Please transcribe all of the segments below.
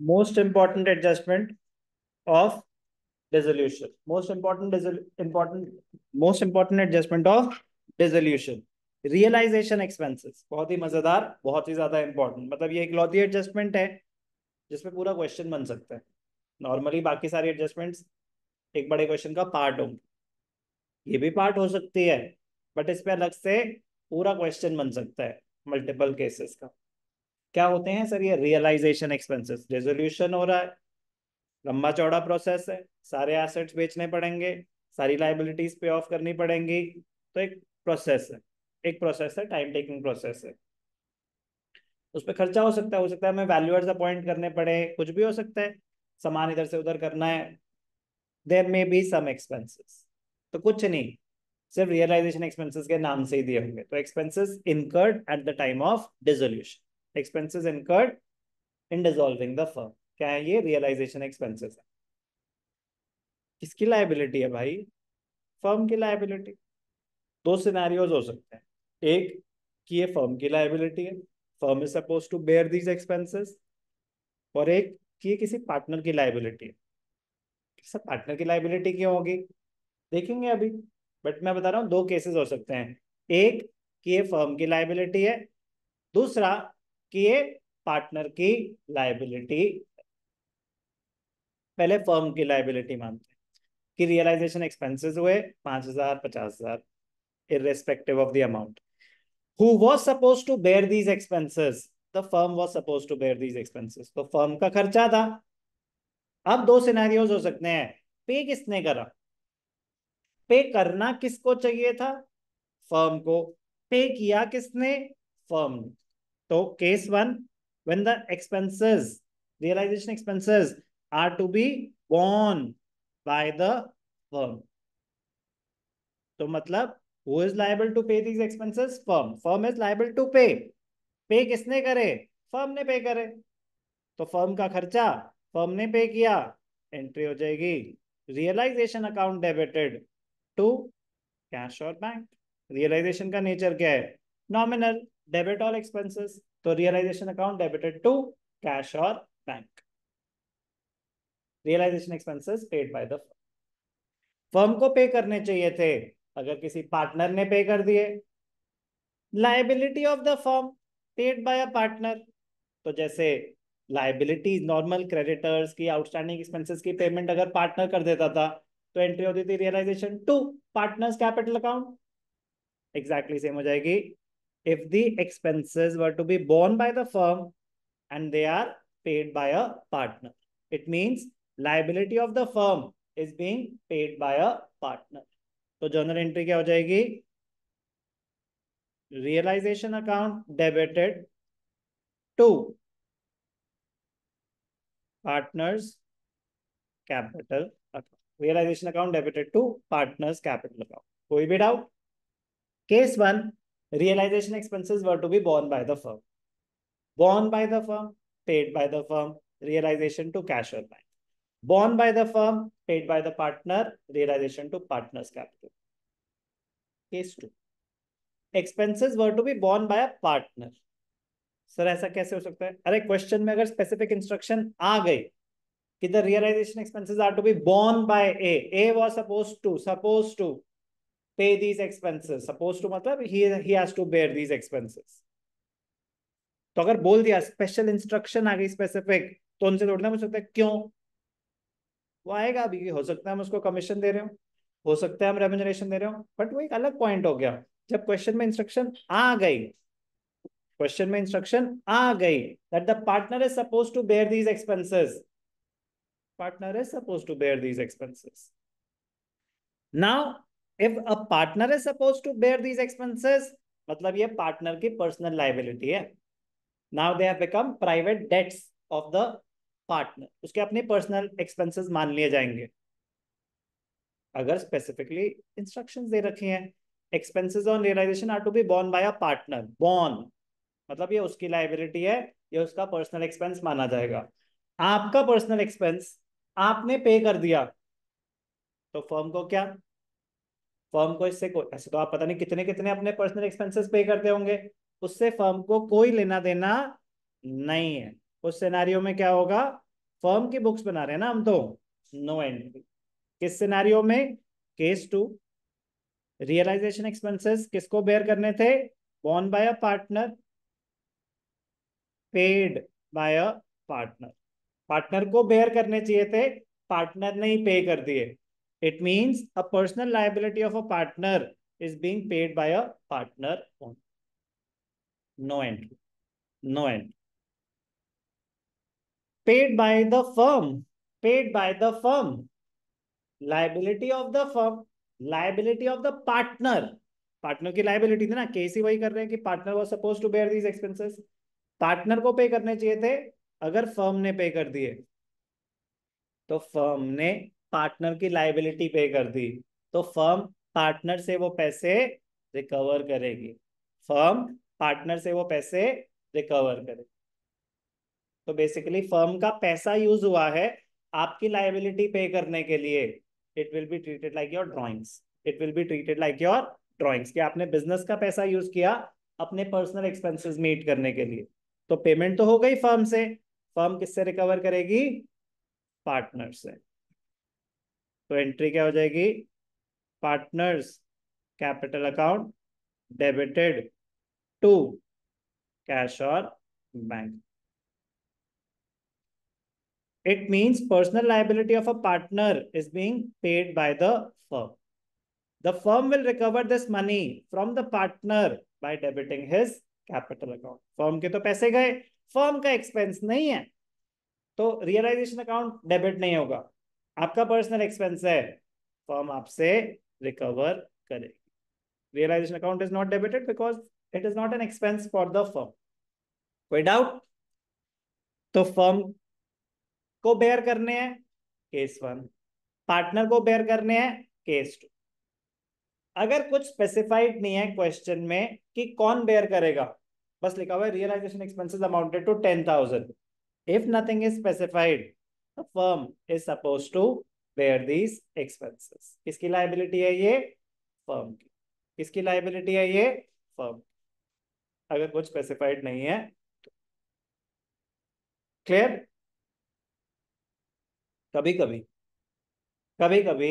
most important adjustment of dissolution most important important most important adjustment of dissolution realization expenses बहुत ही मजेदार बहुत ही ज्यादा इंपॉर्टेंट मतलब ये इकलौती एडजस्टमेंट है जिसमें पूरा क्वेश्चन बन सकता है नॉर्मली बाकी सारे एडजस्टमेंट्स एक बड़े क्वेश्चन का पार्ट होंगे ये भी पार्ट हो सकती है बट इस पर अलग से पूरा क्वेश्चन बन सकता है मल्टीपल केसेस का क्या होते हैं सर ये रियलाइजेशन एक्सपेंसेस रेजोल्यूशन हो रहा है लंबा चौड़ा प्रोसेस है सारे एसेट्स बेचने पड़ेंगे सारी लाइबिलिटीज पे ऑफ करनी पड़ेंगी तो एक प्रोसेस है एक प्रोसेस है टाइम टेकिंग प्रोसेस है उस पर खर्चा हो सकता है हो सकता है हमें वैल्यूअर्स अपॉइंट करने पड़े कुछ भी हो सकता है सामान इधर से उधर करना है देर मे बी सम एक्सपेंसेस तो कुछ नहीं सिर्फ रियलाइजेशन एक्सपेंसेस के नाम से ही दिए होंगे तो expenses incurred at the time of dissolution expenses incurred in dissolving the firm क्या है ये रियलाइजेशन एक्सपेंसेस है किसकी लाइबिलिटी है भाई फर्म की लाइबिलिटी दो सिनेरियोज हो सकते हैं एक कि ये फर्म की लाइबिलिटी है firm is suppose to bear these expenses और एक कि ये किसी पार्टनर की लाइबिलिटी है सर पार्टनर की लाइबिलिटी क्यों होगी देखेंगे अभी बट मैं बता रहा हूँ दो केसेस हो सकते हैं एक कि ये फर्म की लाइबिलिटी है दूसरा कि ये पार्टनर की लाइबिलिटी पहले फर्म की लाइबिलिटी मानते हैं कि रियलाइजेशन एक्सपेंसेस हुए पांच हजार पचास हजार irrespective of the amount who was suppose to bear these expenses the firm was suppose to bear these expenses तो फर्म का खर्चा था अब दो सिनेरियोज हो सकते हैं पे किसने करा पे करना किसको चाहिए था फर्म को पे किया किसने फर्म ने तो case one when the expenses realization expenses are to be borne by the firm तो मतलब who is liable to pay these expenses firm firm is liable to pay pay किसने करे फर्म ने पे करे तो फर्म का खर्चा फर्म ने पे किया एंट्री हो जाएगी realization account debited to cash और बैंक रियलाइजेशन का नेचर क्या है nominal debit all expenses. So तो realization account debited to cash or bank. Realization expenses paid by the firm. Firm को पे करने चाहिए थे अगर किसी पार्टनर ने पे कर दिए liability of the firm paid by a partner तो जैसे लाइबिलिटी नॉर्मल क्रेडिटर्स की आउटस्टैंडिंग एक्सपेंसेस की पेमेंट अगर पार्टनर कर देता था तो एंट्री होती थी realization to partners capital account exactly same हो जाएगी if the expenses were to be borne by the firm and they are paid by a partner. It means liability of the firm is being paid by a partner. So journal entry kya ho jayegi? Realization account debited to partners capital account realization account debited to partners capital account Koi bhi doubt? Case one realization expenses were to be borne by the firm. Borne by the firm, paid by the firm, realization to or bank. Borne by the firm, paid by the partner, realization to partner's capital. Case 2. Expenses were to be borne by a partner. Sir, ऐसा कैसे हो सकता है अरे question, में अगर specific instruction आ गई कि the realization expenses are to be borne by A A supposed to. To suppose pay these expenses supposed to मतलब he he has to bear these expenses तो अगर बोल दिया स्पेशल इंस्ट्रक्शन आ गई स्पेसिफिक तो उनसे थोड़ी ना पूछ सकते क्यों वो आएगा अभी हो सकता है हम उसको कमीशन दे रहे हो हो सकता है हम रेम्यूनरेशन दे रहे हो बट वो एक अलग पॉइंट हो गया जब क्वेश्चन में इंस्ट्रक्शन आ गई क्वेश्चन में इंस्ट्रक्शन आ गई that the partner is suppose to bear these expenses partner is suppose to bear these expenses now if a partner is suppose to bear these expenses मतलब ये पार्टनर की personal liability है now they have become private debts of the partner उसके अपने personal expenses मान लिए जाएंगे अगर स्पेसिफिकली इंस्ट्रक्शंस दे रखी हैं expenses on realization are to be borne by a partner borne मतलब ये उसकी लाइबिलिटी है ये उसका पर्सनल एक्सपेंस माना जाएगा आपका पर्सनल एक्सपेंस आपने पे कर दिया तो फर्म को क्या फर्म को इससे ऐसे तो आप पता नहीं कितने कितने अपने पर्सनल एक्सपेंसेस पे करते होंगे उससे फर्म को कोई लेना देना नहीं है उस सिनेरियो में क्या होगा फर्म की बुक्स बना रहे हैं ना हम तो नो एंट्री किस सिनेरियो में केस टू रियलाइजेशन एक्सपेंसेस किसको बेयर करने थे borne by a partner paid by a partner partner को बेयर करने चाहिए थे पार्टनर ने ही पे कर दिए It means a personal liability of a partner is being paid by a partner only. No entry. No entry. Paid by the firm. Paid by the firm. Liability of the firm. Liability of the partner. Partner की liability थी ना केसी वही कर रहे हैं कि partner was suppose to bear these expenses partner को पे करने चाहिए थे अगर फर्म ने पे कर दिए तो फर्म ने पार्टनर की लाइबिलिटी पे कर दी तो फर्म पार्टनर से वो पैसे रिकवर करेगी फर्म पार्टनर से वो पैसे रिकवर करेगी तो बेसिकली फर्म का पैसा यूज हुआ है आपकी लाइबिलिटी पे करने के लिए it will be treated like your drawings it will be treated like your drawings कि आपने बिजनेस का पैसा यूज किया अपने पर्सनल एक्सपेंसेस मीट करने के लिए तो पेमेंट तो हो गई फर्म से फर्म किससे रिकवर करेगी पार्टनर से तो एंट्री क्या हो जाएगी partners capital account debited to cash और bank it means personal liability of a partner is being paid by the firm the firm will recover this money from the partner by debiting his capital account firm के तो पैसे गए firm का expense नहीं है तो realisation account debit नहीं होगा आपका पर्सनल एक्सपेंस है फॉर्म तो आपसे रिकवर करेगी realization account is not debited because it is not an expense for the firm कोई डाउट तो फॉर्म को बेयर करने हैं केस वन पार्टनर को बेयर करने हैं केस टू अगर कुछ स्पेसिफाइड नहीं है क्वेश्चन में कि कौन बेयर करेगा बस लिखा हुआ है realization expenses amounted to ten thousand if nothing is specified firm is suppose to bear these expenses किसकी लाइबिलिटी है ये फर्म की किसकी लाइबिलिटी है ये फर्म अगर कुछ स्पेसिफाइड नहीं है तो क्लियर कभी कभी कभी कभी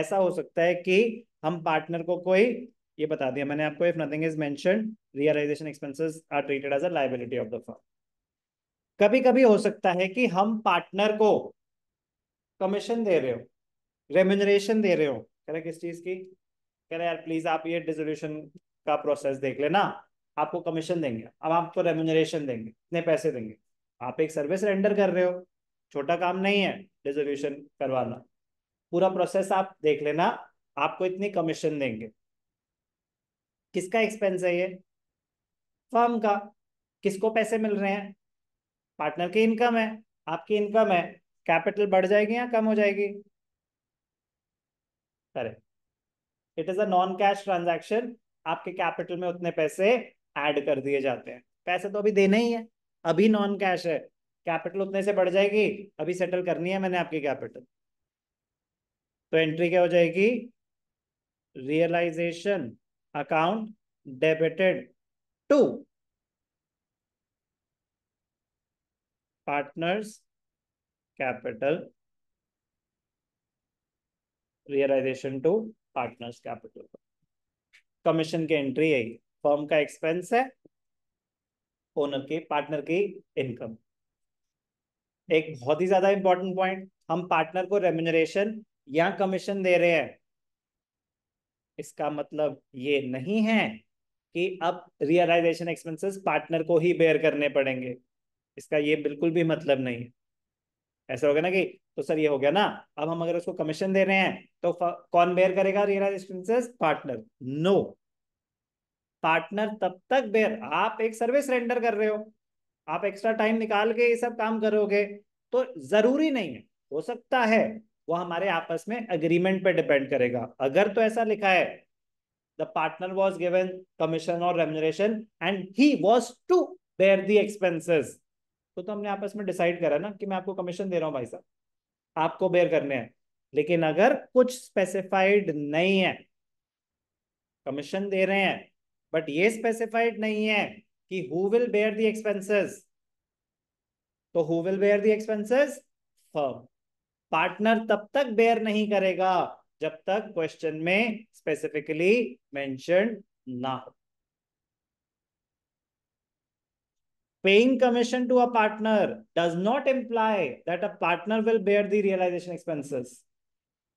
ऐसा हो सकता है कि हम पार्टनर को कोई ये बता दिया मैंने आपको if nothing is mention realization expenses are treated as a liability of the firm कभी कभी हो सकता है कि हम पार्टनर को कमीशन दे रहे हो रेम्यूनरेशन दे रहे हो कह रहे किस चीज की कह रहे यार प्लीज आप ये डिजोल्यूशन का प्रोसेस देख लेना आपको कमीशन देंगे अब आपको रेम्यूनरेशन देंगे इतने पैसे देंगे आप एक सर्विस रेंडर कर रहे हो छोटा काम नहीं है डिजोल्यूशन करवाना पूरा प्रोसेस आप देख लेना आपको इतनी कमीशन देंगे किसका एक्सपेंस है ये फर्म का किसको पैसे मिल रहे हैं पार्टनर की इनकम है आपकी इनकम है कैपिटल बढ़ जाएगी या कम हो जाएगी correct it is a non cash transaction आपके कैपिटल में उतने पैसे ऐड कर दिए जाते हैं पैसे तो अभी देने ही है अभी नॉन कैश है कैपिटल उतने से बढ़ जाएगी अभी सेटल करनी है मैंने आपकी कैपिटल तो एंट्री क्या हो जाएगी realization account debited to partners capital realization to partners capital commission की एंट्री है फॉर्म का एक्सपेंस है ओनर की पार्टनर की इनकम एक बहुत ही ज्यादा इंपॉर्टेंट पॉइंट हम पार्टनर को रेम्यूनरेशन या कमीशन दे रहे हैं इसका मतलब ये नहीं है कि अब रियलाइजेशन एक्सपेंसेस पार्टनर को ही बेयर करने पड़ेंगे इसका ये बिल्कुल भी मतलब नहीं है ऐसा हो गया ना कि तो सर ये हो गया ना अब हम अगर उसको कमीशन दे रहे हैं तो कौन बेयर करेगा real expenses partner no partner तब तक बेयर आप एक सर्विस रेंडर कर रहे हो आप एक्स्ट्रा टाइम निकाल के ये सब काम करोगे तो जरूरी नहीं है हो सकता है वो हमारे आपस में अग्रीमेंट पे डिपेंड करेगा अगर तो ऐसा लिखा है the partner was given commission और remuneration and he was to bear the expenses तो तो हमने आपस में डिसाइड करा ना कि मैं आपको कमीशन दे रहा हूँ भाई साहब आपको बेयर करने हैं लेकिन अगर कुछ स्पेसिफाइड नहीं है कमीशन दे रहे हैं बट ये स्पेसिफाइड नहीं है कि who will bear the expenses तो who will bear the expenses firm partner तब तक बेयर नहीं करेगा जब तक क्वेश्चन में स्पेसिफिकली मेंशन ना हो Paying commission to a partner does not imply that a partner will bear the realization expenses.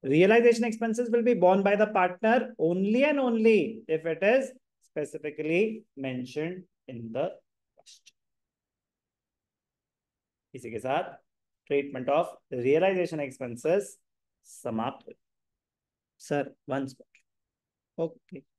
Realization expenses will be borne by the partner only and only if it is specifically mentioned in the question. इसी के साथ treatment of realization expenses समाप्त sir once more. okay.